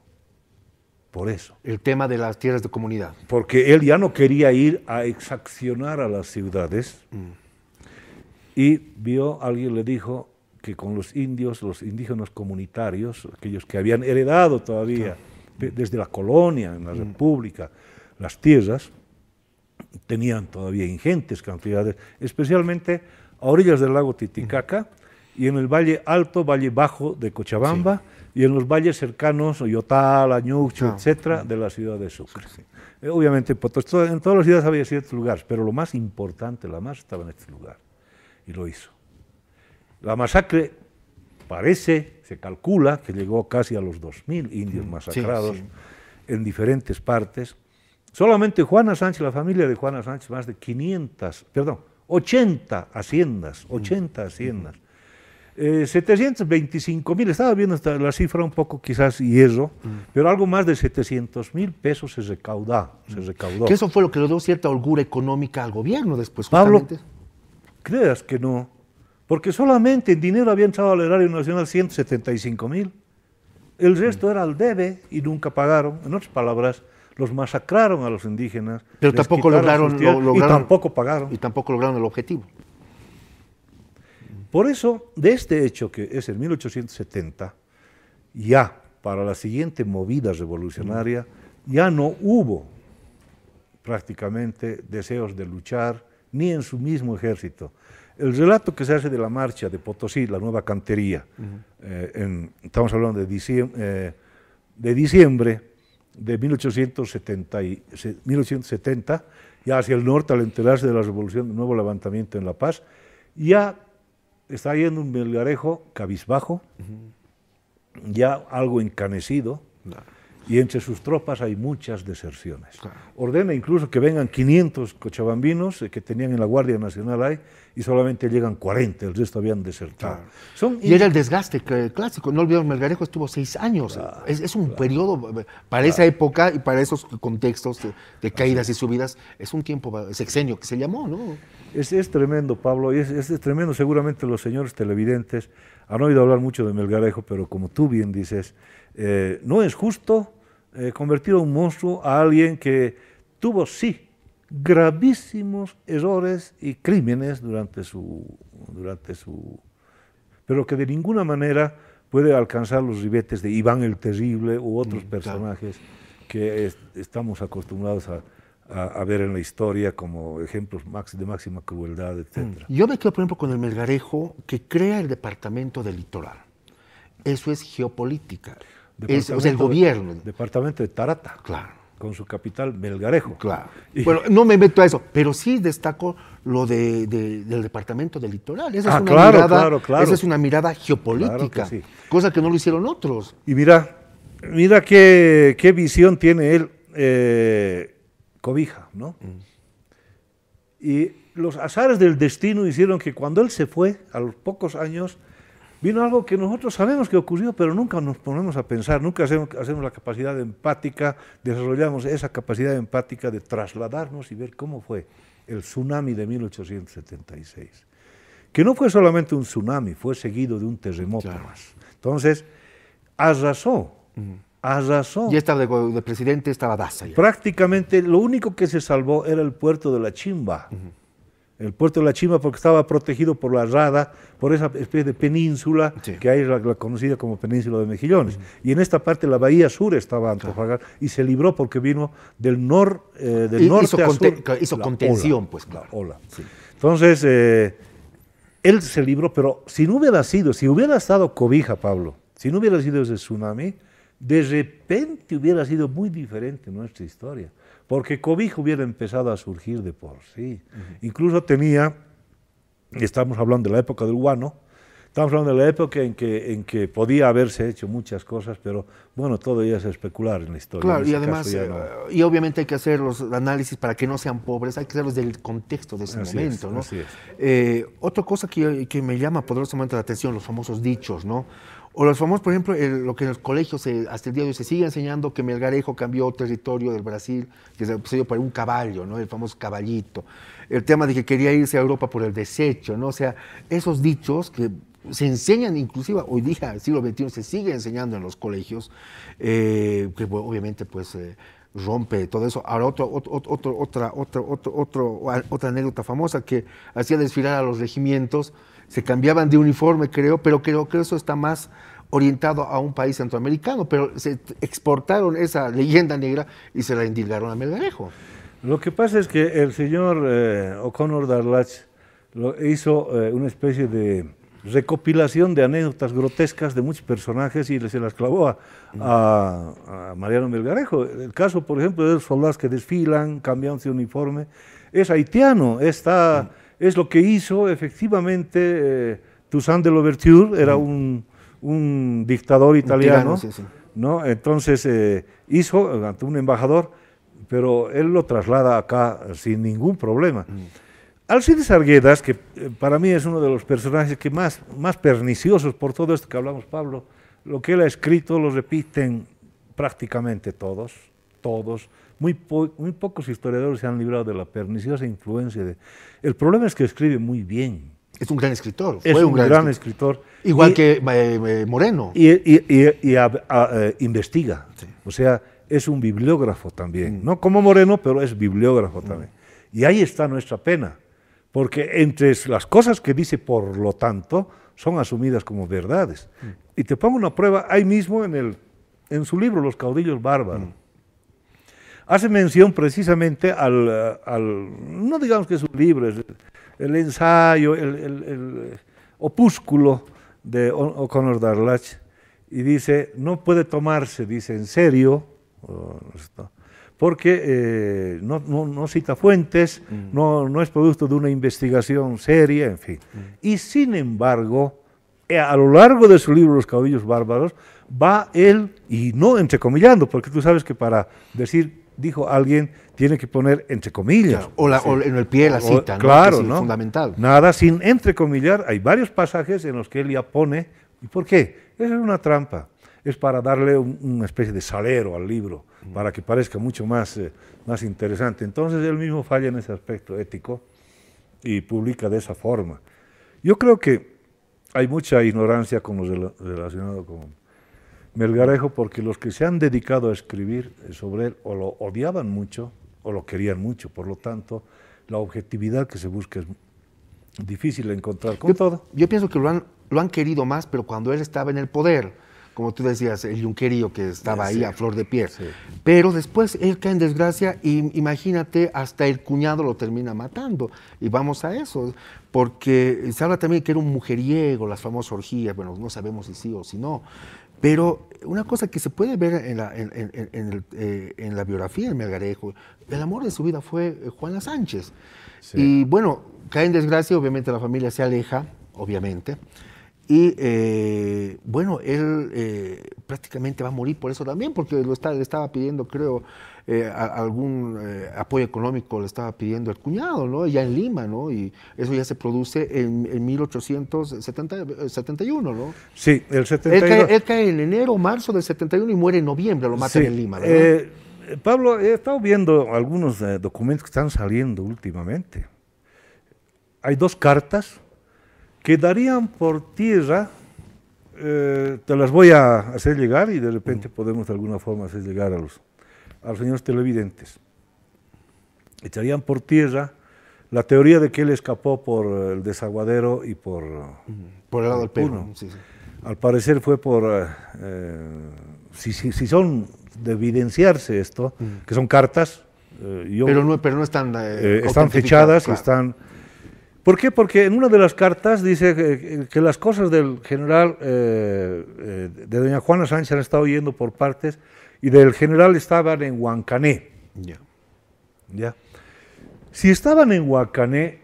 por eso. El tema de las tierras de comunidad. Porque él ya no quería ir a exaccionar a las ciudades mm. y vio, alguien le dijo que con los indios, los indígenas comunitarios, aquellos que habían heredado todavía desde la colonia, en la mm. república, las tierras, tenían todavía ingentes cantidades, especialmente a orillas del lago Titicaca mm. y en el valle alto, valle bajo de Cochabamba y en los valles cercanos, Oyotal, Añucho, etc., ah, etcétera, de la ciudad de Sucre. Eh, obviamente, pues, en todas las ciudades había ciertos lugares, pero lo más importante, la más estaba en este lugar, y lo hizo. La masacre parece, se calcula, que llegó casi a los 2.000 indios mm, masacrados en diferentes partes. Solamente Juana Sánchez, la familia de Juana Sánchez, más de 500, perdón, 80 haciendas, 80 mm, haciendas. Mm. 725 eh, mil, estaba viendo hasta la cifra un poco quizás y eso, mm. pero algo más de 700 mil pesos se, recauda, se mm. recaudó. Que eso fue lo que le dio cierta holgura económica al gobierno después, justamente. Pablo, creas que no, porque solamente en dinero había entrado al erario nacional 175 mil. El resto mm. era al debe y nunca pagaron. En otras palabras, los masacraron a los indígenas. Pero tampoco lograron, Y tampoco pagaron. Y tampoco lograron el objetivo. Por eso, de este hecho, que es en 1870, ya para la siguiente movida revolucionaria, ya no hubo prácticamente deseos de luchar, ni en su mismo ejército. El relato que se hace de la marcha de Potosí, la nueva cantería, eh, estamos hablando de diciembre, eh, de 1870, ya hacia el norte al enterarse de la revolución, del nuevo levantamiento en La Paz, ya está yendo un melgarejo cabizbajo, ya algo encanecido, y entre sus tropas hay muchas deserciones. Ordena incluso que vengan 500 cochabambinos eh, que tenían en la Guardia Nacional ahí y solamente llegan 40, el resto habían desertado. y era el desgaste clásico. No olvidemos, Melgarejo estuvo seis años. es, un periodo, eh, eh, para esa época y para esos contextos de, caídas y subidas, es un tiempo sexenio que se llamó, ¿no? Es, es tremendo, Pablo, y es, es tremendo. Seguramente los señores televidentes han oído hablar mucho de Melgarejo, pero como tú bien dices, eh, no es justo convertir a un monstruo a alguien que tuvo, sí, gravísimos errores y crímenes durante su, durante su... pero que de ninguna manera puede alcanzar los ribetes de Iván el Terrible u otros mm, personajes que estamos acostumbrados a, ver en la historia como ejemplos de máxima crueldad, mm. etc. Yo me quedo, por ejemplo, con el Melgarejo que crea el Departamento del Litoral. Eso es geopolítica. Es, el gobierno. departamento de Tarata. Claro con su capital Belgarejo. Claro. Bueno, no me meto a eso, pero sí destaco lo del departamento del litoral. Esa, ah, es, una claro, mirada, claro, claro. esa es una mirada geopolítica, cosa que no lo hicieron otros. Y mira, mira qué, visión tiene él, eh, cobija, ¿no? Mm. Y los azares del destino hicieron que cuando él se fue, a los pocos años, vino algo que nosotros sabemos que ocurrió, pero nunca nos ponemos a pensar, nunca hacemos, la capacidad empática, desarrollamos esa capacidad empática de trasladarnos y ver cómo fue el tsunami de 1876. Que no fue solamente un tsunami, fue seguido de un terremoto más. Entonces, arrasó. Arrasó. Y estaba de, presidente, estaba Daza. Prácticamente lo único que se salvó era el puerto de la Chimba el puerto de la Chima porque estaba protegido por la rada, por esa especie de península que hay, la, conocida como península de Mejillones. Y en esta parte, la bahía sur estaba Antofagasta y se libró porque vino del, nor, eh, ah, del norte a sur. Hizo contención, pues claro. Entonces, eh, él se libró, pero si no hubiera sido, si hubiera estado cobija, Pablo, si no hubiera sido ese tsunami, de repente hubiera sido muy diferente nuestra historia porque COVID hubiera empezado a surgir de por sí. Incluso tenía, estamos hablando de la época del guano, estamos hablando de la época en que, en que podía haberse hecho muchas cosas, pero bueno, todo ya es especular en la historia. Claro, y además, eh, y obviamente hay que hacer los análisis para que no sean pobres, hay que hacerlos del contexto de ese momento. Eh, otra cosa que, que me llama poderosamente la atención, los famosos dichos, ¿no? O los famosos, por ejemplo, lo que en los colegios eh, hasta el día de hoy se sigue enseñando que Melgarejo cambió territorio del Brasil, que se dio por un caballo, ¿no? El famoso caballito. El tema de que quería irse a Europa por el desecho, ¿no? O sea, esos dichos que se enseñan inclusive hoy día, el siglo XXI, se sigue enseñando en los colegios, eh, que obviamente pues eh, rompe todo eso. Ahora, otro, otro, otra otra, otra, otra anécdota famosa que hacía desfilar a los regimientos se cambiaban de uniforme, creo, pero creo que eso está más orientado a un país centroamericano, pero se exportaron esa leyenda negra y se la indilgaron a Melgarejo. Lo que pasa es que el señor eh, O'Connor Darlach hizo eh, una especie de recopilación de anécdotas grotescas de muchos personajes y se las clavó a, Mariano Melgarejo. El caso, por ejemplo, de los soldados que desfilan, cambian su uniforme, es haitiano, está... Mm es lo que hizo efectivamente eh, Toussaint de Louverture, era un, dictador italiano, ¿no? entonces eh, hizo eh, ante un embajador, pero él lo traslada acá sin ningún problema. Alcides Arguedas, que para mí es uno de los personajes que más, más perniciosos por todo esto que hablamos, Pablo, lo que él ha escrito lo repiten prácticamente todos, todos, muy, pocos historiadores se han librado de la perniciosa influencia. De... El problema es que escribe muy bien. Es un gran escritor. es un, gran, escritor. Igual que eh, eh, Moreno. Y, eh, investiga. O sea, es un bibliógrafo también. Mm. No como Moreno, pero es bibliógrafo también. Mm. Y ahí está nuestra pena. Porque entre las cosas que dice, por lo tanto, son asumidas como verdades. Mm. Y te pongo una prueba ahí mismo en, el, en su libro Los caudillos bárbaros hace mención precisamente al, no digamos que es un libro, es el ensayo, el, opúsculo de O'Connor Darlach, y dice, no puede tomarse, dice, en serio, porque eh, no, cita fuentes, mm. no, es producto de una investigación seria, en fin. Mm. Y sin embargo, eh, a lo largo de su libro Los caudillos bárbaros, va él, y no entrecomillando, porque tú sabes que para decir dijo alguien, tiene que poner entre comillas. o, en el pie de la cita, Claro, Fundamental. Nada sin entrecomillar. Hay varios pasajes en los que él ya pone. ¿Y por qué? Esa es una trampa. Es para darle una especie de salero al libro, mm. para que parezca mucho más, eh, más interesante. Entonces él mismo falla en ese aspecto ético y publica de esa forma. Yo creo que hay mucha ignorancia con lo relacionado con, Melgarejo porque los que se han dedicado a escribir sobre él o lo odiaban mucho o lo querían mucho, por lo tanto, la objetividad que se busca es difícil de encontrar con todo. Yo pienso que lo han, querido más, pero cuando él estaba en el poder, como tú decías, el yunquerío que estaba ahí a flor de piel. Pero después él cae en desgracia y imagínate, hasta el cuñado lo termina matando. Y vamos a eso, porque se habla también que era un mujeriego, las famosas orgías, bueno, no sabemos si sí o si no. Pero una cosa que se puede ver en la, en, eh, la biografía de Melgarejo, el amor de su vida fue eh, Juana Sánchez. Y bueno, cae en desgracia, obviamente la familia se aleja, obviamente. Y eh, bueno, él prácticamente va a morir por eso también, porque lo le estaba pidiendo, creo, eh, algún eh, apoyo económico le estaba pidiendo el cuñado, ¿no? Ya en Lima, ¿no? Y eso ya se produce en, 1871, eh, ¿no? Sí, el 71. Él cae, en enero, marzo del 71 y muere en noviembre, lo matan en Lima, Pablo, he estado viendo algunos documentos que están saliendo últimamente. Hay dos cartas que darían por tierra te las voy a hacer llegar y de repente podemos de alguna forma hacer llegar a los a los señores televidentes. Echarían por tierra la teoría de que él escapó por el desaguadero y por... Por el lado del Perú. Al parecer fue por... Eh, si, si, son de evidenciarse esto, que son cartas... Eh, pero, no, pero no están... Eh, están fechadas, están... ¿Por qué? Porque en una de las cartas dice que, que las cosas del general de doña Juana Sánchez han estado yendo por partes y del general estaban en Huancané. ¿Ya? Si estaban en Huancané,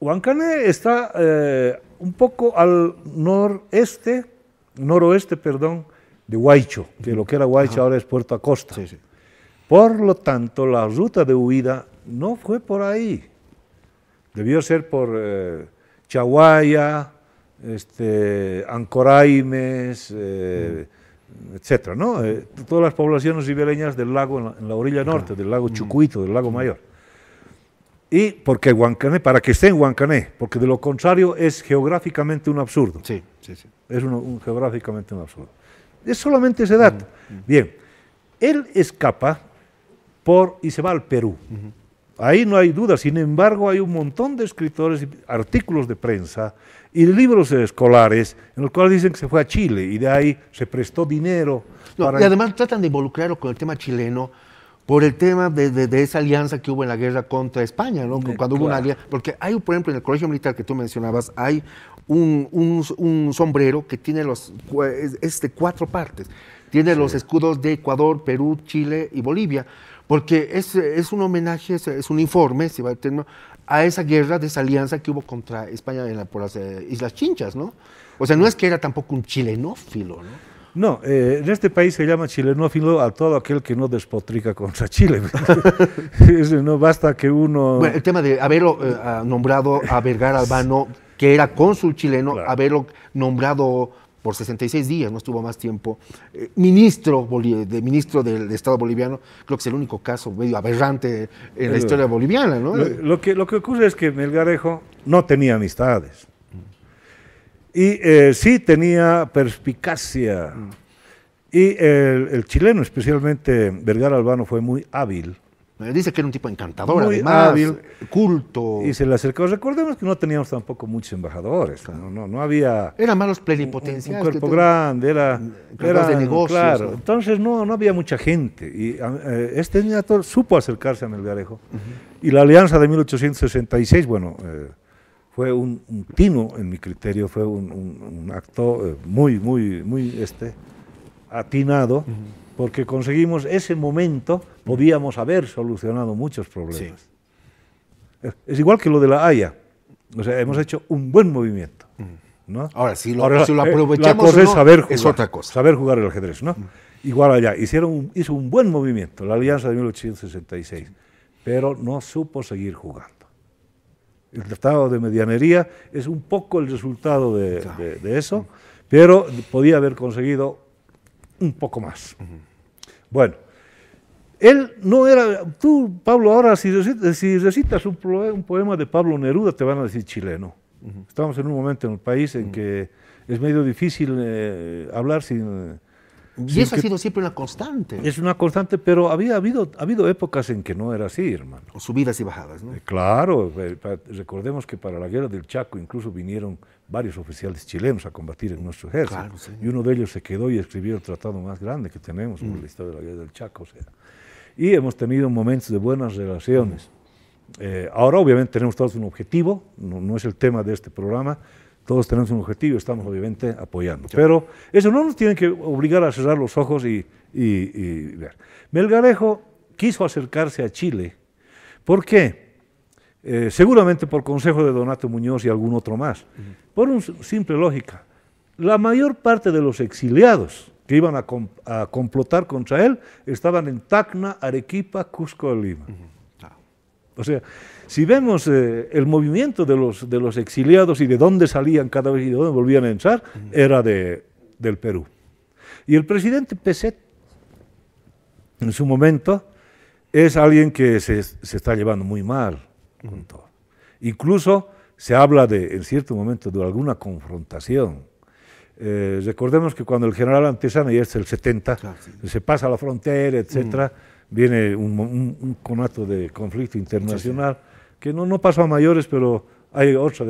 Huancané está eh, un poco al noreste, noroeste, perdón, de Huaycho, que lo que era Huaycho ahora es Puerto Acosta. Por lo tanto, la ruta de huida no fue por ahí. Debió ser por eh, Chahuaya, este, Ancoraimes, eh, mm etcétera, ¿no? Eh, todas las poblaciones ribereñas del lago, en la, orilla norte, del lago mm. Chucuito, del lago mm. Mayor. Y porque Huancané, para que esté en Huancané, porque de lo contrario es geográficamente un absurdo. Sí, sí, sí. Es un, geográficamente un absurdo. Es solamente esa edad. Mm, Bien, él escapa por, y se va al Perú. Ahí no hay duda, sin embargo hay un montón de escritores, y artículos de prensa y libros escolares en los cuales dicen que se fue a Chile y de ahí se prestó dinero. Y además tratan de involucrarlo con el tema chileno por el tema de, esa alianza que hubo en la guerra contra España, ¿no? Eh, Cuando hubo una alianza, porque hay, por ejemplo, en el colegio militar que tú mencionabas, hay un, sombrero que tiene los este, cuatro partes. Tiene los escudos de Ecuador, Perú, Chile y Bolivia porque es, un homenaje, es, un informe si va a, tener, a esa guerra, de esa alianza que hubo contra España por las eh, Islas Chinchas, ¿no? O sea, no es que era tampoco un chilenófilo, ¿no? No, eh, en este país se llama chilenófilo a todo aquel que no despotrica contra Chile. no basta que uno... Bueno, el tema de haberlo eh, ah, nombrado a Vergara Albano, que era cónsul chileno, haberlo nombrado por 66 días, no estuvo más tiempo, eh, ministro de ministro del Estado boliviano, creo que es el único caso medio aberrante en la historia boliviana. Lo, que, lo que ocurre es que Melgarejo no tenía amistades. Y eh, sí tenía perspicacia. Mm. Y el, el chileno, especialmente Vergara Albano, fue muy hábil eh, dice que era un tipo encantador, además, culto. Y se le acercó. Recordemos que no teníamos tampoco muchos embajadores. No, había. Eran malos plenipotenciarios. Un, cuerpo grande, era. de negocios. Claro. Entonces no, no había mucha gente. Y eh, este niñato supo acercarse a Melgarejo. Y la alianza de 1866, bueno, eh, fue un, tino, en mi criterio, fue un, acto muy, muy, muy este, atinado porque conseguimos ese momento, podíamos haber solucionado muchos problemas. Es igual que lo de la Haya. O sea, hemos hecho un buen movimiento. Mm. Ahora, si lo, aprovechamos, es, saber otra cosa. Saber jugar el ajedrez. ¿no? Mm. Igual allá. Hicieron hizo un buen movimiento, la alianza de 1866, pero no supo seguir jugando. El tratado de medianería es un poco el resultado de eso, pero podía haber conseguido un poco más. Bueno, él no era, tú Pablo, ahora si recitas, si recitas un, poema de Pablo Neruda te van a decir chileno. Estamos en un momento en el país en que es medio difícil eh, hablar sin... Y eso ha sido siempre una constante. Es una constante, pero había habido, ha habido épocas en que no era así, hermano. O subidas y bajadas, ¿no? Eh, claro, eh, recordemos que para la guerra del Chaco incluso vinieron varios oficiales chilenos a combatir en nuestro ejército. y uno de ellos se quedó y escribió el tratado más grande que tenemos mm. la historia de la guerra del Chaco. O sea. Y hemos tenido momentos de buenas relaciones. Mm. Eh, ahora obviamente tenemos todos un objetivo, no, es el tema de este programa, todos tenemos un objetivo, y estamos obviamente apoyando. Pero eso no nos tiene que obligar a cerrar los ojos y, y ver. Melgarejo quiso acercarse a Chile. ¿Por qué? Eh, seguramente por consejo de Donato Muñoz y algún otro más, por una simple lógica. La mayor parte de los exiliados que iban a, complotar contra él estaban en Tacna, Arequipa, Cusco, Lima. Ah. O sea, si vemos eh, el movimiento de los, de los exiliados y de dónde salían cada vez y de dónde volvían a entrar, era de, del Perú. Y el presidente Peset, en su momento, es alguien que se, se está llevando muy mal. Incluso se habla de, en cierto momento, de alguna confrontación. Eh, recordemos que cuando el general Antesana, y es el 70, ah, se pasa a la frontera, etcétera, mm. viene un, conato de conflicto internacional que no, no pasó a mayores, pero hay otra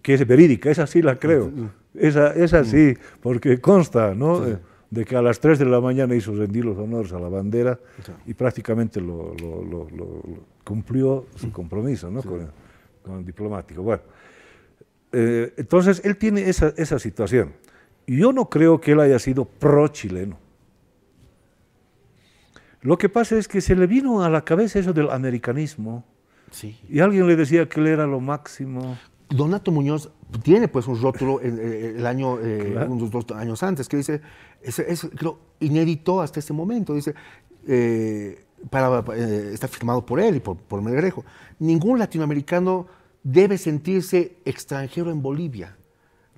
que es verídica, esa sí la creo, esa, esa, mm. sí, porque consta, ¿no? Eh, de que a las 3 de la mañana hizo rendir los honores a la bandera y prácticamente lo cumplió su compromiso con, el diplomático. Bueno, eh, entonces él tiene esa, situación. Yo no creo que él haya sido pro-chileno. Lo que pasa es que se le vino a la cabeza eso del americanismo. Sí. Y alguien le decía que él era lo máximo. Donato Muñoz tiene pues un rótulo eh, el, año, eh, unos dos años antes, que dice, es, creo, inédito hasta este momento, dice, para, eh, está firmado por él y por, por Melgarejo. Ningún latinoamericano debe sentirse extranjero en Bolivia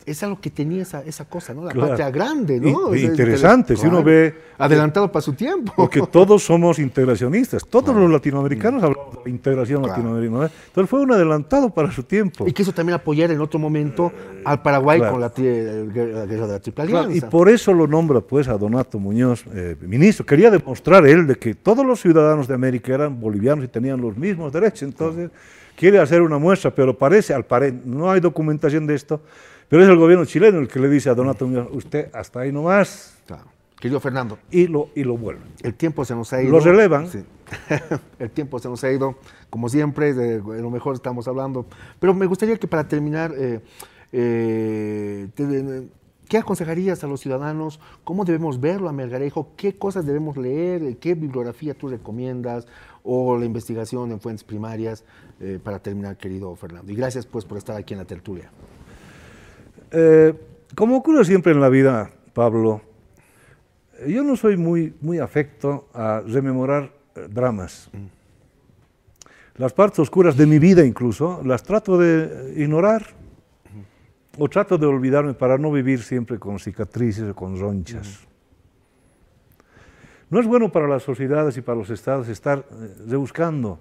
es algo que tenía esa, esa cosa, ¿no? La patria grande, ¿no? interesante, si uno ve... Adelantado para su tiempo. Porque todos somos integracionistas, todos los latinoamericanos mm. hablamos de integración latinoamericana. Entonces fue un adelantado para su tiempo. Y quiso también apoyar en otro momento al Paraguay con la, guerra de la Triple Alianza. y por eso lo nombra pues a Donato Muñoz eh, ministro. Quería demostrar él de que todos los ciudadanos de América eran bolivianos y tenían los mismos derechos. Entonces quiere hacer una muestra, pero parece, al no hay documentación de esto, pero es el gobierno chileno el que le dice a Donato usted hasta ahí nomás. Claro. Querido Fernando. Y lo, y lo vuelven. El tiempo se nos ha ido. Lo relevan. el tiempo se nos ha ido, como siempre, de lo mejor estamos hablando. Pero me gustaría que para terminar, eh, eh, ¿Qué aconsejarías a los ciudadanos? ¿Cómo debemos verlo a Melgarejo? ¿Qué cosas debemos leer? ¿Qué bibliografía tú recomiendas? ¿O la investigación en fuentes primarias? Eh, para terminar, querido Fernando. Y gracias pues por estar aquí en la tertulia. Eh, como ocurre siempre en la vida, Pablo, yo no soy muy, muy afecto a rememorar eh, dramas. Las partes oscuras de mi vida incluso las trato de ignorar o trato de olvidarme para no vivir siempre con cicatrices o con ronchas. No es bueno para las sociedades y para los estados estar eh, rebuscando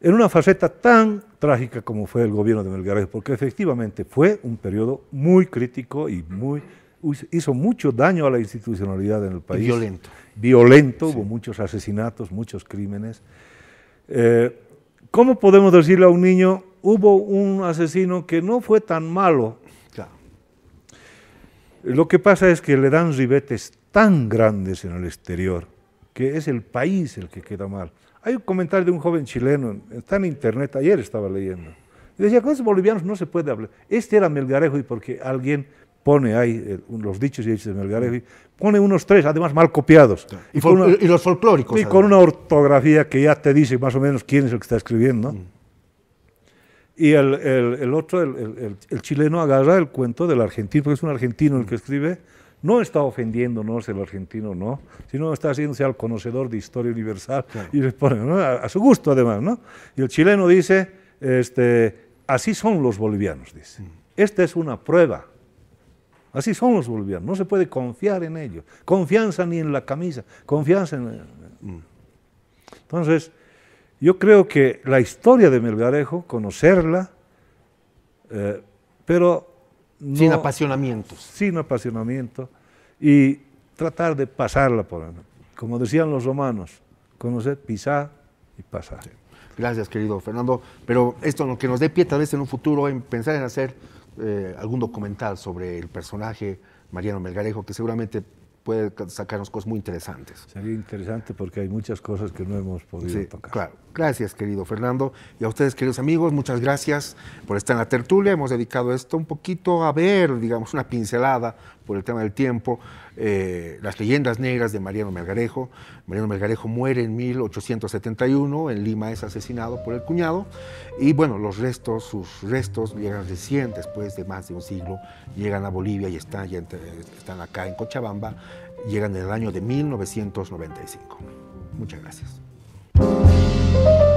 en una faceta tan trágica como fue el gobierno de Melgarejo, porque efectivamente fue un periodo muy crítico y muy hizo mucho daño a la institucionalidad en el país. Violento. Violento, hubo muchos asesinatos, muchos crímenes. Eh, ¿Cómo podemos decirle a un niño, hubo un asesino que no fue tan malo? Lo que pasa es que le dan ribetes tan grandes en el exterior, que es el país el que queda mal. Hay un comentario de un joven chileno, está en internet, ayer estaba leyendo. decía, con esos bolivianos no se puede hablar. Este era Melgarejo y porque alguien pone ahí eh, los dichos y hechos de Melgarejo, pone unos tres, además mal copiados. Y, los folclóricos. Y con una ortografía que ya te dice más o menos quién es el que está escribiendo. Mm. Y el, otro, el, el, chileno, agarra el cuento del argentino, porque es un argentino el que escribe, no está ofendiéndonos el argentino, no, sino está haciéndose al conocedor de historia universal y le pone, a, su gusto además, ¿no? Y el chileno dice, este, así son los bolivianos, dice. Mm. Esta es una prueba. Así son los bolivianos, no se puede confiar en ellos. Confianza ni en la camisa, confianza en... Mm. Entonces, yo creo que la historia de Melgarejo, conocerla, eh, pero sin apasionamiento. Sin apasionamiento y tratar de pasarla por Como decían los romanos, conocer, pisar y pasar. Gracias, querido Fernando. Pero esto lo que nos dé pie tal vez en un futuro en pensar en hacer eh, algún documental sobre el personaje Mariano Melgarejo, que seguramente puede sacarnos cosas muy interesantes. Sería interesante porque hay muchas cosas que no hemos podido sí, tocar. Claro. Gracias, querido Fernando. Y a ustedes, queridos amigos, muchas gracias por estar en la tertulia. Hemos dedicado esto un poquito a ver, digamos, una pincelada por el tema del tiempo, eh, las leyendas negras de Mariano Melgarejo. Mariano Melgarejo muere en 1871, en Lima es asesinado por el cuñado. Y bueno, los restos, sus restos llegan recién, después de más de un siglo, llegan a Bolivia y están, están acá en Cochabamba, llegan en el año de 1995. Muchas gracias. Thank you.